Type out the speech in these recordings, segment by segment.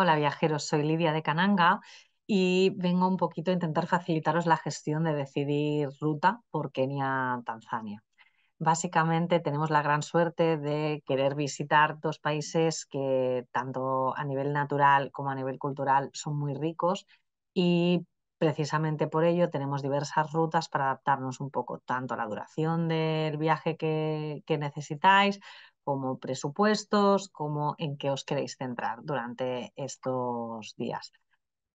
Hola viajeros, soy Lidia de Cananga y vengo un poquito a intentar facilitaros la gestión de decidir ruta por Kenia-Tanzania. Básicamente tenemos la gran suerte de querer visitar dos países que tanto a nivel natural como a nivel cultural son muy ricos y Precisamente por ello tenemos diversas rutas para adaptarnos un poco tanto a la duración del viaje que, necesitáis, como presupuestos, como en qué os queréis centrar durante estos días.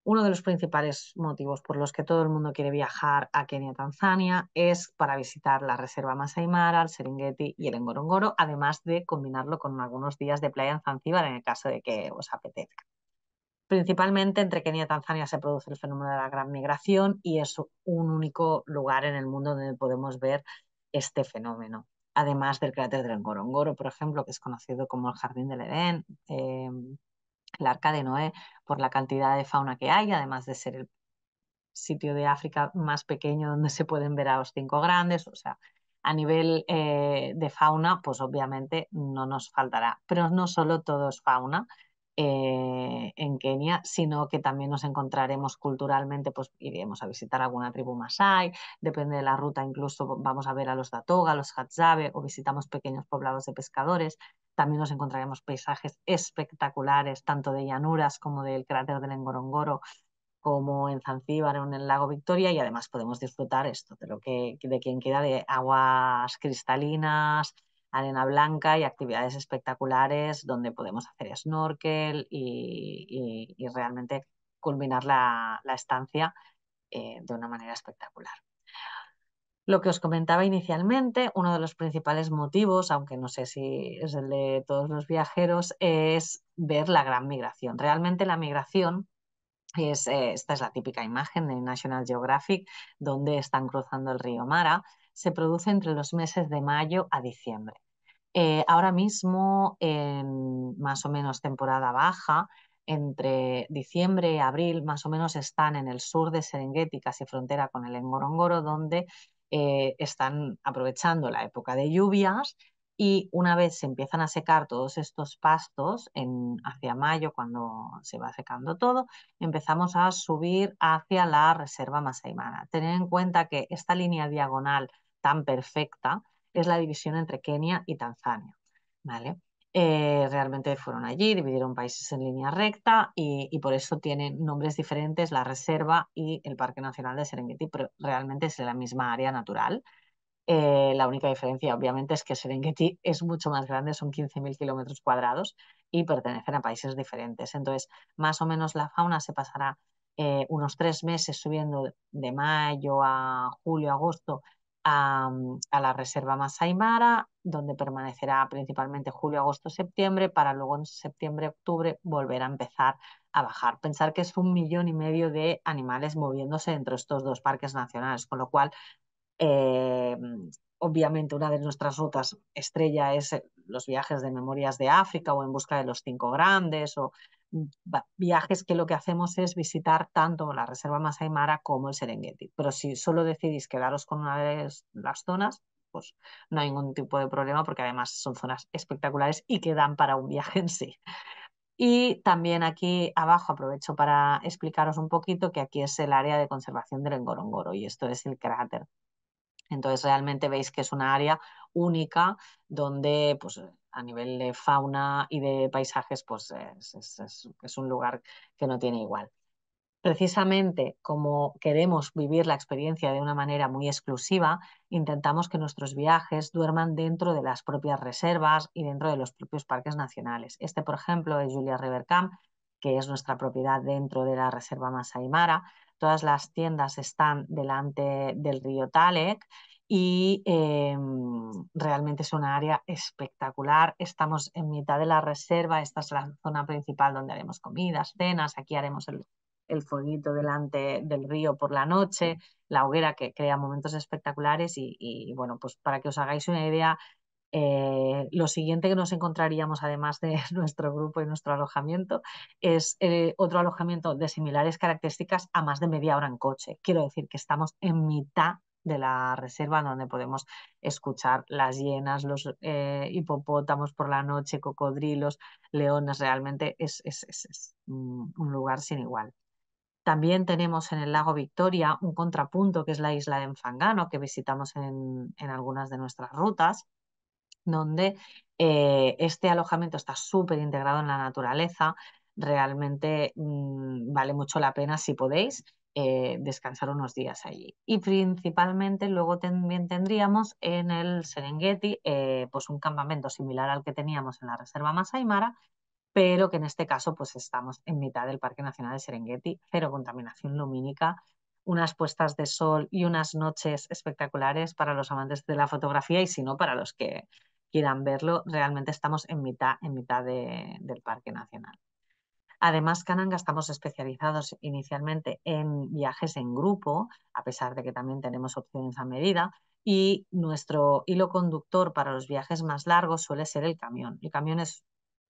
Uno de los principales motivos por los que todo el mundo quiere viajar a Kenia, Tanzania, es para visitar la reserva Masai Mara, el Serengeti y el Ngorongoro, además de combinarlo con algunos días de playa en Zanzíbar en el caso de que os apetezca. Principalmente entre Kenia y Tanzania se produce el fenómeno de la gran migración y es un único lugar en el mundo donde podemos ver este fenómeno. Además del cráter del Ngorongoro, por ejemplo, que es conocido como el Jardín del Edén, em, el Arca de Noé, por la cantidad de fauna que hay, además de ser el sitio de África más pequeño donde se pueden ver a los cinco grandes, o sea, a nivel eh, de fauna, pues obviamente no nos faltará. Pero no solo todo es fauna, eh, en Kenia, sino que también nos encontraremos culturalmente, pues iremos a visitar alguna tribu masai depende de la ruta, incluso vamos a ver a los Datoga, los Hatzabe, o visitamos pequeños poblados de pescadores. También nos encontraremos paisajes espectaculares, tanto de llanuras como del cráter del Ngorongoro, como en Zanzíbar o en el lago Victoria y además podemos disfrutar esto de lo que de quien queda de aguas cristalinas, arena blanca y actividades espectaculares donde podemos hacer snorkel y, realmente culminar la, estancia eh, de una manera espectacular. Lo que os comentaba inicialmente, uno de los principales motivos, aunque no sé si es el de todos los viajeros, es ver la gran migración. Realmente la migración es, eh, esta es la típica imagen de National Geographic, donde están cruzando el río Mara, se produce entre los meses de mayo a diciembre. Eh, ahora mismo, en más o menos temporada baja, entre diciembre y abril, más o menos están en el sur de Serengeti, casi frontera con el Ngorongoro, donde eh, están aprovechando la época de lluvias y una vez se empiezan a secar todos estos pastos, hacia mayo, cuando se va secando todo, empezamos a subir hacia la reserva Masaimana. Tener en cuenta que esta línea diagonal tan perfecta es la división entre Kenia y Tanzania. ¿vale? Eh, realmente fueron allí, dividieron países en línea recta y, por eso tienen nombres diferentes la reserva y el Parque Nacional de Serengeti, pero realmente es la misma área natural. Eh, la única diferencia, obviamente, es que Serengeti es mucho más grande, son 15.000 kilómetros cuadrados y pertenecen a países diferentes. Entonces, más o menos la fauna se pasará eh, unos tres meses subiendo de mayo a julio, agosto a, la Reserva Masaimara, donde permanecerá principalmente julio, agosto, septiembre, para luego en septiembre, octubre volver a empezar a bajar. Pensar que es un millón y medio de animales moviéndose entre estos dos parques nacionales, con lo cual, eh, obviamente, una de nuestras rutas estrella es eh, los viajes de memorias de África o en busca de los cinco grandes o viajes que lo que hacemos es visitar tanto la Reserva Masai Mara como el Serengeti. Pero si solo decidís quedaros con una de las zonas, pues no hay ningún tipo de problema porque además son zonas espectaculares y quedan para un viaje en sí. Y también aquí abajo aprovecho para explicaros un poquito que aquí es el área de conservación del Ngorongoro y esto es el cráter. Entonces realmente veis que es una área única donde pues, a nivel de fauna y de paisajes, pues es, un lugar que no tiene igual. Precisamente como queremos vivir la experiencia de una manera muy exclusiva, intentamos que nuestros viajes duerman dentro de las propias reservas y dentro de los propios parques nacionales. Este, por ejemplo, es Julia River Camp, que es nuestra propiedad dentro de la reserva Masai Mara. Todas las tiendas están delante del río Talek y em, realmente es una área espectacular. Estamos en mitad de la reserva, esta es la zona principal donde haremos comidas, cenas, aquí haremos el, foguito delante del río por la noche, la hoguera que crea momentos espectaculares y, bueno, pues para que os hagáis una idea, eh, lo siguiente que nos encontraríamos, además de nuestro grupo y nuestro alojamiento, es eh, otro alojamiento de similares características a más de media hora en coche. Quiero decir que estamos en mitad de la reserva, donde podemos escuchar las hienas, los eh, hipopótamos por la noche, cocodrilos, leones, realmente es, es, un lugar sin igual. También tenemos en el lago Victoria un contrapunto que es la isla de Enfangano, que visitamos en, algunas de nuestras rutas, donde eh, este alojamiento está súper integrado en la naturaleza. Realmente mm, vale mucho la pena si podéis eh, descansar unos días allí. Y principalmente luego también tendríamos en el Serengeti eh, pues un campamento similar al que teníamos en la Reserva Masaimara pero que en este caso pues estamos en mitad del Parque Nacional de Serengeti, cero contaminación lumínica, unas puestas de sol y unas noches espectaculares para los amantes de la fotografía y si no para los que quieran verlo, realmente estamos en mitad, en mitad del Parque Nacional. Además, Cananga estamos especializados inicialmente en viajes en grupo, a pesar de que también tenemos opciones a medida, y nuestro hilo conductor para los viajes más largos suele ser el camión. El camión es,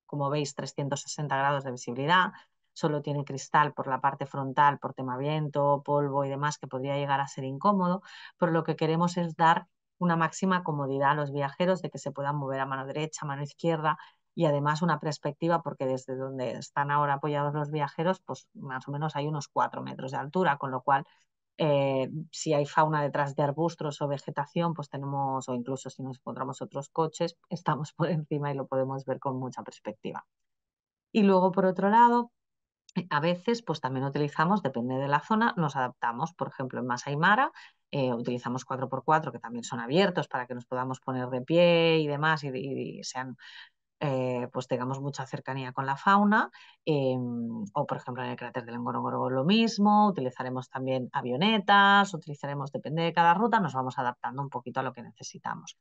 como veis, 360 grados de visibilidad, solo tiene cristal por la parte frontal, por tema viento, polvo y demás, que podría llegar a ser incómodo, pero lo que queremos es dar una máxima comodidad a los viajeros de que se puedan mover a mano derecha, a mano izquierda y además una perspectiva, porque desde donde están ahora apoyados los viajeros, pues más o menos hay unos cuatro metros de altura, con lo cual eh, si hay fauna detrás de arbustos o vegetación, pues tenemos, o incluso si nos encontramos otros coches, estamos por encima y lo podemos ver con mucha perspectiva. Y luego, por otro lado, a veces pues también utilizamos, depende de la zona, nos adaptamos, por ejemplo, en Masaimara eh, utilizamos 4x4 que también son abiertos para que nos podamos poner de pie y demás y sean eh, pues tengamos mucha cercanía con la fauna, eh, o por ejemplo en el cráter del Ngorongoro lo mismo, utilizaremos también avionetas, utilizaremos, depende de cada ruta, nos vamos adaptando un poquito a lo que necesitamos.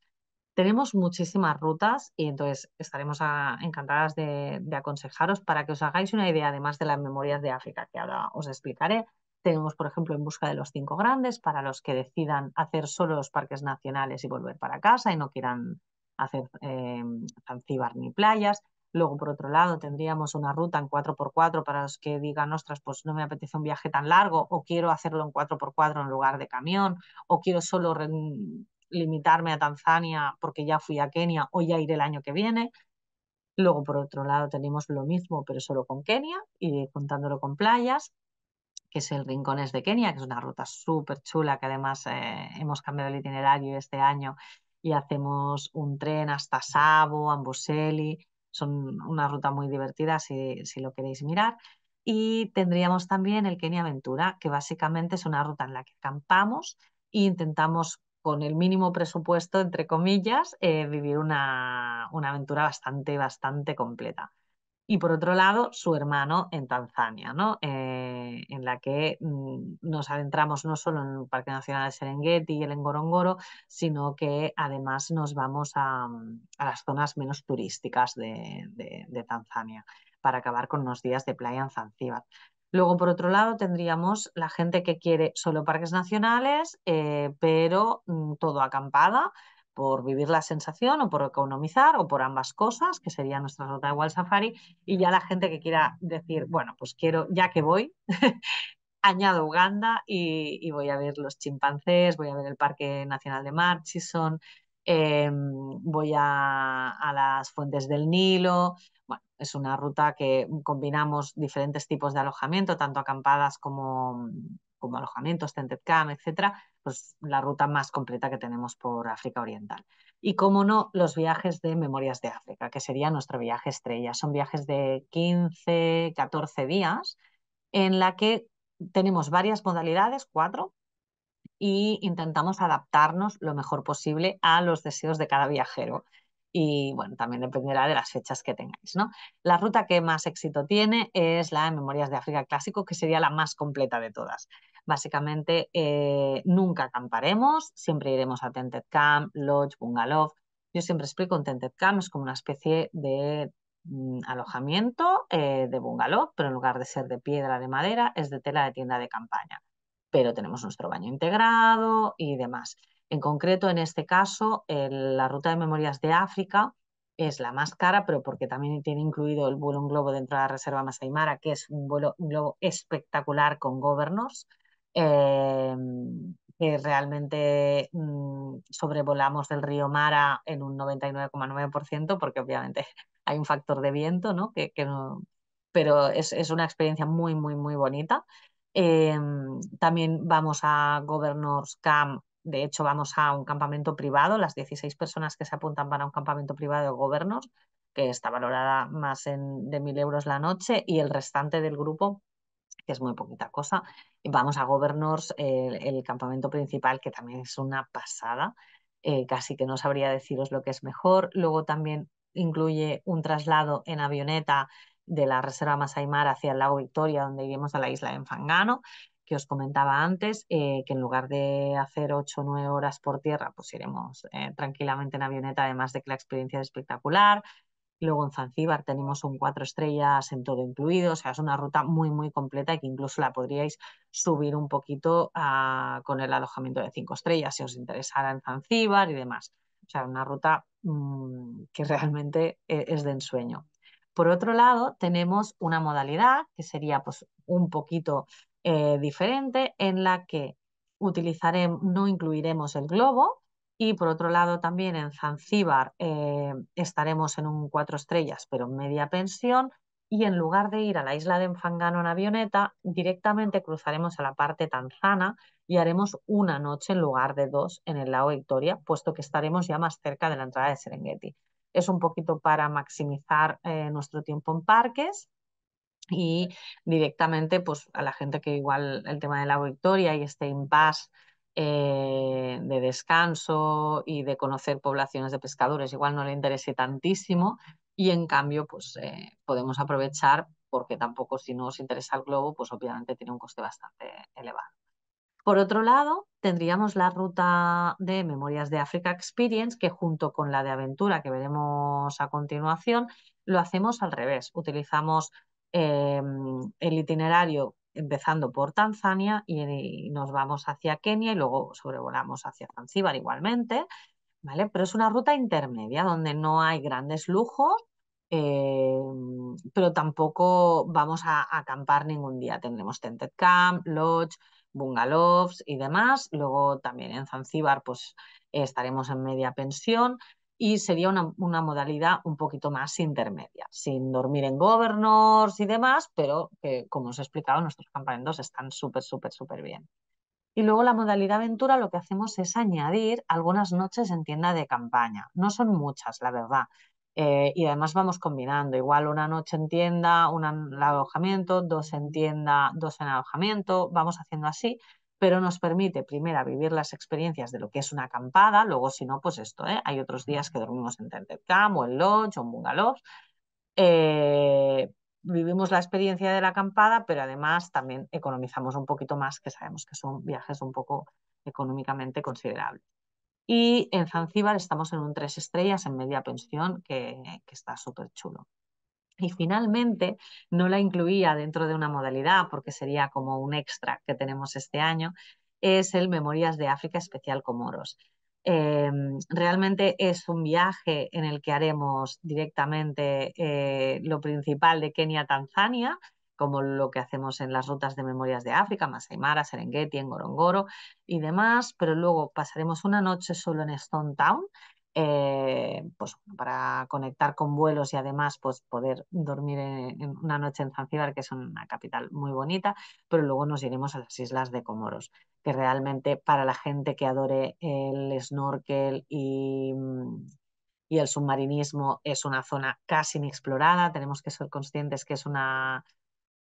Tenemos muchísimas rutas y entonces estaremos encantadas de, de aconsejaros para que os hagáis una idea, además de las memorias de África que ahora os explicaré, tenemos, por ejemplo, en busca de los cinco grandes, para los que decidan hacer solo los parques nacionales y volver para casa y no quieran hacer eh, ni playas. Luego, por otro lado, tendríamos una ruta en 4x4 para los que digan, ostras, pues no me apetece un viaje tan largo, o quiero hacerlo en 4x4 en lugar de camión, o quiero solo limitarme a Tanzania porque ya fui a Kenia o ya iré el año que viene. Luego, por otro lado, tenemos lo mismo, pero solo con Kenia y contándolo con playas, que es el Rincones de Kenia, que es una ruta súper chula que además eh, hemos cambiado el itinerario este año y hacemos un tren hasta Sabo, Amboseli, son una ruta muy divertida si, lo queréis mirar. Y tendríamos también el Kenya Aventura, que básicamente es una ruta en la que acampamos e intentamos con el mínimo presupuesto, entre comillas, eh, vivir una, una aventura bastante, bastante completa y por otro lado su hermano en Tanzania, eh, en la que mm, nos adentramos no solo en el Parque Nacional de Serengeti y el Ngorongoro, sino que además nos vamos a, mm, las zonas menos turísticas de, Tanzania para acabar con unos días de playa en Zanzíbar. Luego, por otro lado, tendríamos la gente que quiere solo parques nacionales, eh, pero mm, todo acampada, por vivir la sensación o por economizar o por ambas cosas, que sería nuestra ruta de Wild Safari, y ya la gente que quiera decir, bueno, pues quiero, ya que voy, añado Uganda y, voy a ver los chimpancés, voy a ver el Parque Nacional de Marchison, em, voy a, a las fuentes del Nilo. Bueno, es una ruta que combinamos diferentes tipos de alojamiento, tanto acampadas como, como alojamientos, Tented Camp, etcétera, pues la ruta más completa que tenemos por África Oriental. Y como no, los viajes de Memorias de África, que sería nuestro viaje estrella. Son viajes de 15, 14 días en la que tenemos varias modalidades, cuatro, y intentamos adaptarnos lo mejor posible a los deseos de cada viajero. Y bueno, también dependerá de las fechas que tengáis, ¿no? La ruta que más éxito tiene es la de Memorias de África Clásico, que sería la más completa de todas. Básicamente, eh, nunca acamparemos, siempre iremos a Tented Camp, Lodge, Bungalow. Yo siempre explico un Tented Camp es como una especie de mm, alojamiento eh, de bungalow, pero en lugar de ser de piedra, de madera, es de tela de tienda de campaña. Pero tenemos nuestro baño integrado y demás. En concreto, en este caso, la ruta de memorias de África es la más cara, pero porque también tiene incluido el vuelo en globo dentro de la reserva Masaimara que es un vuelo globo espectacular con governors, Em, que realmente mm, sobrevolamos del río Mara en un 99,9%, porque obviamente hay un factor de viento, ¿no? Que, que no... pero es, es, una experiencia muy, muy, muy bonita. Em, también vamos a Governors Camp, de hecho vamos a un campamento privado, las 16 personas que se apuntan van a un campamento privado de Governors, que está valorada más en, de 1.000 euros la noche, y el restante del grupo que es muy poquita cosa. Vamos a Governors, el, campamento principal, que también es una pasada. Eh, casi que no sabría deciros lo que es mejor. Luego también incluye un traslado en avioneta de la Reserva Masai hacia el lago Victoria, donde iremos a la isla de Enfangano, que os comentaba antes, eh, que en lugar de hacer ocho o 9 horas por tierra, pues iremos eh, tranquilamente en avioneta, además de que la experiencia es espectacular. Luego en Zanzíbar tenemos un cuatro estrellas en todo incluido, o sea, es una ruta muy, muy completa y que incluso la podríais subir un poquito ah, con el alojamiento de cinco estrellas si os interesara en Zanzíbar y demás. O sea, una ruta mm, que realmente eh, es de ensueño. Por otro lado, tenemos una modalidad que sería pues, un poquito eh, diferente en la que utilizaremos, no incluiremos el globo, y por otro lado, también en Zanzíbar eh, estaremos en un cuatro estrellas, pero en media pensión. Y en lugar de ir a la isla de Enfangano en avioneta, directamente cruzaremos a la parte tanzana y haremos una noche en lugar de dos en el lago Victoria, puesto que estaremos ya más cerca de la entrada de Serengeti. Es un poquito para maximizar eh, nuestro tiempo en parques y directamente pues, a la gente que igual el tema del lago Victoria y este impasse eh, de descanso y de conocer poblaciones de pescadores, igual no le interese tantísimo y en cambio pues eh, podemos aprovechar porque tampoco si no os interesa el globo pues obviamente tiene un coste bastante elevado. Por otro lado, tendríamos la ruta de Memorias de África Experience, que junto con la de Aventura, que veremos a continuación, lo hacemos al revés. Utilizamos em, el itinerario empezando por Tanzania y, nos vamos hacia Kenia y luego sobrevolamos hacia Zanzíbar igualmente, ¿vale? Pero es una ruta intermedia donde no hay grandes lujos, eh, pero tampoco vamos a, acampar ningún día. Tendremos tented camp, lodge, bungalows y demás. Luego también en Zanzíbar pues estaremos en media pensión y sería una, modalidad un poquito más intermedia, sin dormir en governors y demás, pero que, como os he explicado, nuestros campamentos están súper, súper, súper bien. Y luego la modalidad aventura lo que hacemos es añadir algunas noches en tienda de campaña. No son muchas, la verdad. Eh, y además vamos combinando, igual una noche en tienda, una alojamiento, dos en tienda, dos en alojamiento, vamos haciendo así pero nos permite, primero, vivir las experiencias de lo que es una acampada, luego, si no, pues esto, ¿eh? hay otros días que dormimos en tented o en lodge o en bungalows. Eh, vivimos la experiencia de la acampada, pero además también economizamos un poquito más, que sabemos que son viajes un poco económicamente considerables. Y en Zanzíbar estamos en un tres estrellas en media pensión, que, que está súper chulo y finalmente no la incluía dentro de una modalidad, porque sería como un extra que tenemos este año, es el Memorias de África Especial Comoros. Eh, realmente es un viaje en el que haremos directamente eh, lo principal de Kenia Tanzania, como lo que hacemos en las rutas de Memorias de África, Masai Mara, Serengeti, Gorongoro y demás, pero luego pasaremos una noche solo en Stone Town eh, pues, para conectar con vuelos y además pues, poder dormir en, una noche en Zanzibar, que es una capital muy bonita, pero luego nos iremos a las islas de Comoros, que realmente para la gente que adore el snorkel y, mm, y el submarinismo es una zona casi inexplorada, tenemos que ser conscientes que es una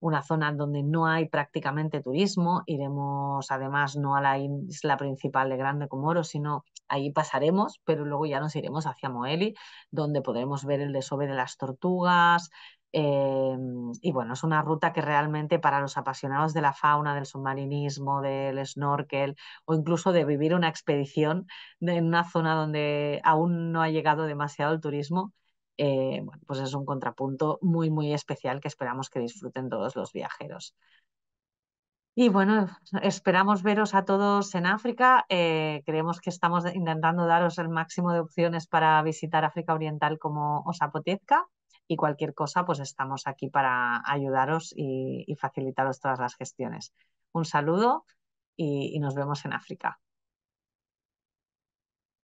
una zona donde no hay prácticamente turismo. Iremos además no a la isla principal de Grande Comoro, sino ahí pasaremos, pero luego ya nos iremos hacia Moeli, donde podremos ver el desove de las tortugas. Eh, y bueno, es una ruta que realmente para los apasionados de la fauna, del submarinismo, del snorkel o incluso de vivir una expedición en una zona donde aún no ha llegado demasiado el turismo, eh, pues es un contrapunto muy, muy especial que esperamos que disfruten todos los viajeros. Y bueno, esperamos veros a todos en África. Eh, creemos que estamos intentando daros el máximo de opciones para visitar África Oriental como os apetezca. Y cualquier cosa, pues estamos aquí para ayudaros y, facilitaros todas las gestiones. Un saludo y nos vemos en África.